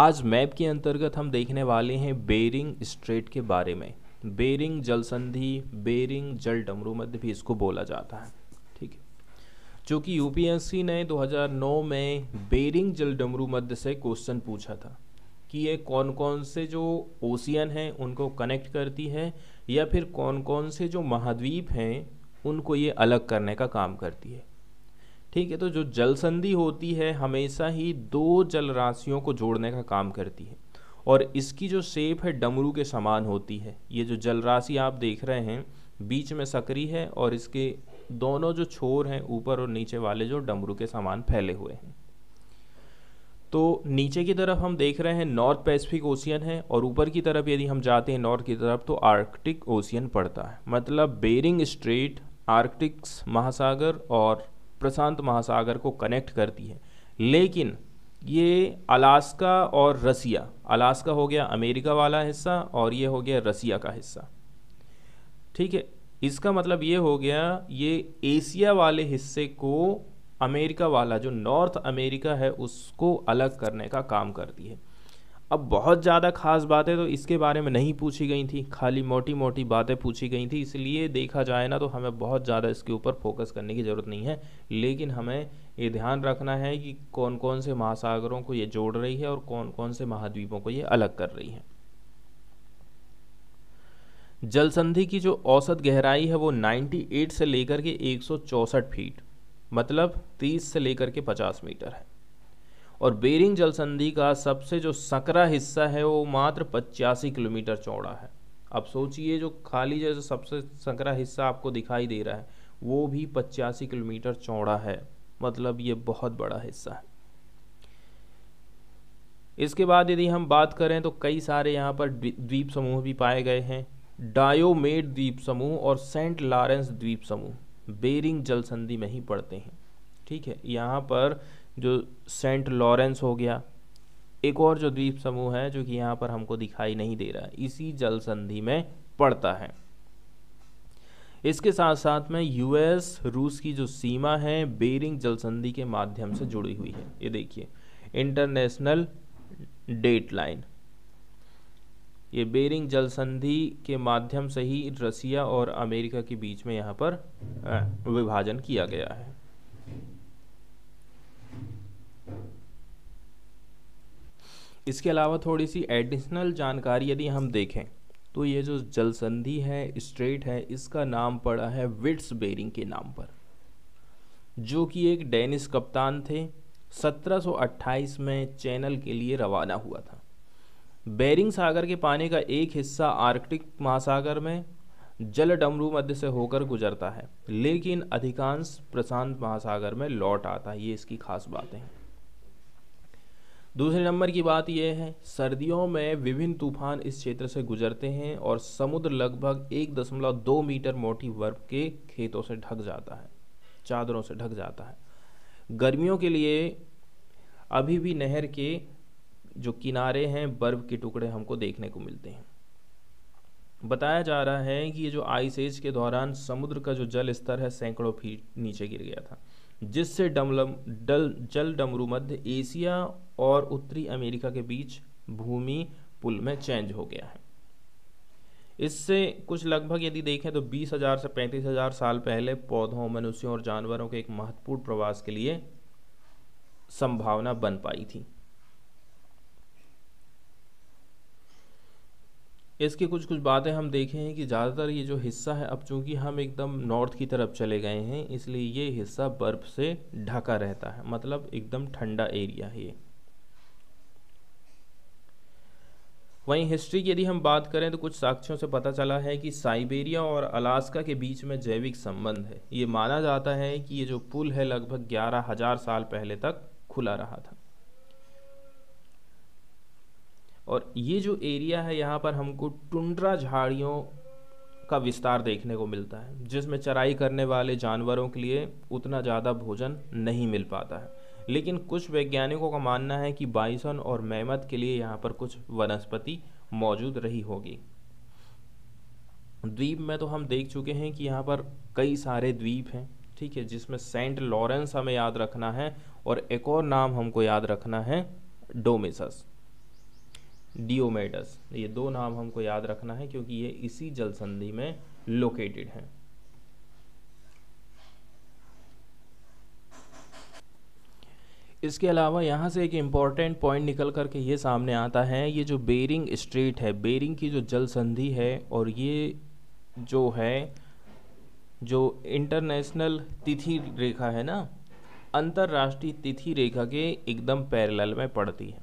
आज मैप के अंतर्गत हम देखने वाले हैं बेरिंग स्ट्रेट के बारे में बेरिंग जलसंधि बेरिंग जल डमरू मध्य भी इसको बोला जाता है ठीक है चूँकि यू ने 2009 में बेरिंग जल डमरू मध्य से क्वेश्चन पूछा था कि ये कौन कौन से जो ओशियन हैं उनको कनेक्ट करती है या फिर कौन कौन से जो महाद्वीप हैं उनको ये अलग करने का काम करती है ठीक है तो जो जल संधि होती है हमेशा ही दो जल राशियों को जोड़ने का काम करती है और इसकी जो शेप है डमरू के समान होती है ये जो जल राशि आप देख रहे हैं बीच में सकरी है और इसके दोनों जो छोर हैं ऊपर और नीचे वाले जो डमरू के समान फैले हुए हैं तो नीचे की तरफ हम देख रहे हैं नॉर्थ पैसिफिक ओशियन है और ऊपर की तरफ यदि हम जाते हैं नॉर्थ की तरफ तो आर्कटिक ओशियन पड़ता है मतलब बेरिंग स्ट्रेट आर्कटिक्स महासागर और प्रशांत महासागर को कनेक्ट करती है लेकिन ये अलास्का और रसिया अलास्का हो गया अमेरिका वाला हिस्सा और ये हो गया रसिया का हिस्सा ठीक है इसका मतलब ये हो गया ये एशिया वाले हिस्से को अमेरिका वाला जो नॉर्थ अमेरिका है उसको अलग करने का काम करती है अब बहुत ज़्यादा खास बातें तो इसके बारे में नहीं पूछी गई थी खाली मोटी मोटी बातें पूछी गई थी इसलिए देखा जाए ना तो हमें बहुत ज़्यादा इसके ऊपर फोकस करने की ज़रूरत नहीं है लेकिन हमें ये ध्यान रखना है कि कौन कौन से महासागरों को ये जोड़ रही है और कौन कौन से महाद्वीपों को ये अलग कर रही है जलसंधि की जो औसत गहराई है वो 98 से लेकर के एक फीट मतलब 30 से लेकर के 50 मीटर है और बेरिंग जल संधि का सबसे जो सकरा हिस्सा है वो मात्र पचासी किलोमीटर चौड़ा है अब सोचिए जो खाली जैसे सबसे सकरा हिस्सा आपको दिखाई दे रहा है वो भी पचासी किलोमीटर चौड़ा है मतलब ये बहुत बड़ा हिस्सा है इसके बाद यदि हम बात करें तो कई सारे यहाँ पर द्वीप समूह भी पाए गए हैं डायोमेड द्वीप समूह और सेंट लॉरेंस द्वीप समूह बेरिंग जल संधि में ही पड़ते हैं ठीक है यहाँ पर जो सेंट लॉरेंस हो गया एक और जो द्वीप समूह है जो कि यहाँ पर हमको दिखाई नहीं दे रहा इसी जल संधि में पड़ता है इसके साथ साथ में यूएस रूस की जो सीमा है बेरिंग जल संधि के माध्यम से जुड़ी हुई है ये देखिए इंटरनेशनल डेट लाइन ये बेरिंग जल संधि के माध्यम से ही रसिया और अमेरिका के बीच में यहाँ पर विभाजन किया गया है इसके अलावा थोड़ी सी एडिशनल जानकारी यदि हम देखें तो ये जो जल संधि है स्ट्रेट है इसका नाम पड़ा है विट्स बेरिंग के नाम पर जो कि एक डेनिस कप्तान थे 1728 में चैनल के लिए रवाना हुआ था बेरिंग सागर के पानी का एक हिस्सा आर्कटिक महासागर में जल डमरू मध्य से होकर गुजरता है लेकिन अधिकांश प्रशांत महासागर में लौट आता है ये इसकी खास बातें हैं दूसरे नंबर की बात यह है सर्दियों में विभिन्न तूफान इस क्षेत्र से गुजरते हैं और समुद्र लगभग एक दशमलव दो मीटर मोटी बर्फ के खेतों से ढक जाता है चादरों से ढक जाता है गर्मियों के लिए अभी भी नहर के जो किनारे हैं बर्फ के टुकड़े हमको देखने को मिलते हैं बताया जा रहा है कि ये जो आइस एज के दौरान समुद्र का जो जल स्तर है सैकड़ों फीट नीचे गिर गया था जिससे डमलम डल जल डमरू मध्य एशिया और उत्तरी अमेरिका के बीच भूमि पुल में चेंज हो गया है इससे कुछ लगभग यदि देखें तो बीस हज़ार से पैंतीस हज़ार साल पहले पौधों मनुष्यों और जानवरों के एक महत्वपूर्ण प्रवास के लिए संभावना बन पाई थी इसकी कुछ कुछ बातें हम देखे हैं कि ज़्यादातर ये जो हिस्सा है अब चूंकि हम एकदम नॉर्थ की तरफ चले गए हैं इसलिए ये हिस्सा बर्फ़ से ढका रहता है मतलब एकदम ठंडा एरिया है ये वहीं हिस्ट्री की यदि हम बात करें तो कुछ साक्ष्यों से पता चला है कि साइबेरिया और अलास्का के बीच में जैविक संबंध है ये माना जाता है कि ये जो पुल है लगभग ग्यारह हज़ार साल पहले तक खुला रहा था और ये जो एरिया है यहाँ पर हमको टुंड्रा झाड़ियों का विस्तार देखने को मिलता है जिसमें चराई करने वाले जानवरों के लिए उतना ज़्यादा भोजन नहीं मिल पाता है लेकिन कुछ वैज्ञानिकों का मानना है कि बाइसन और मेहमत के लिए यहाँ पर कुछ वनस्पति मौजूद रही होगी द्वीप में तो हम देख चुके हैं कि यहाँ पर कई सारे द्वीप हैं ठीक है जिसमें सेंट लॉरेंस हमें याद रखना है और एक और नाम हमको याद रखना है डोमिसस डिओमेडस तो ये दो नाम हमको याद रखना है क्योंकि ये इसी जल संधि में लोकेटेड हैं इसके अलावा यहाँ से एक इम्पॉर्टेंट पॉइंट निकल करके ये सामने आता है ये जो बेरिंग स्ट्रेट है बेरिंग की जो जल संधि है और ये जो है जो इंटरनेशनल तिथि रेखा है ना अंतर्राष्ट्रीय तिथि रेखा के एकदम पैरेलल में पड़ती है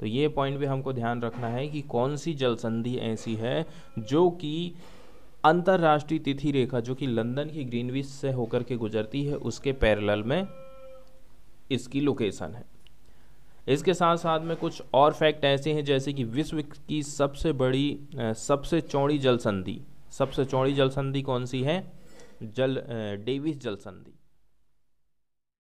तो ये पॉइंट भी हमको ध्यान रखना है कि कौन सी जल संधि ऐसी है जो कि अंतर्राष्ट्रीय तिथि रेखा जो कि लंदन की ग्रीनविच से होकर के गुजरती है उसके पैरेलल में इसकी लोकेशन है इसके साथ साथ में कुछ और फैक्ट ऐसे हैं जैसे कि विश्व की सबसे बड़ी सबसे चौड़ी जल संधि सबसे चौड़ी जल संधि कौन सी है जल डेविस जल संधि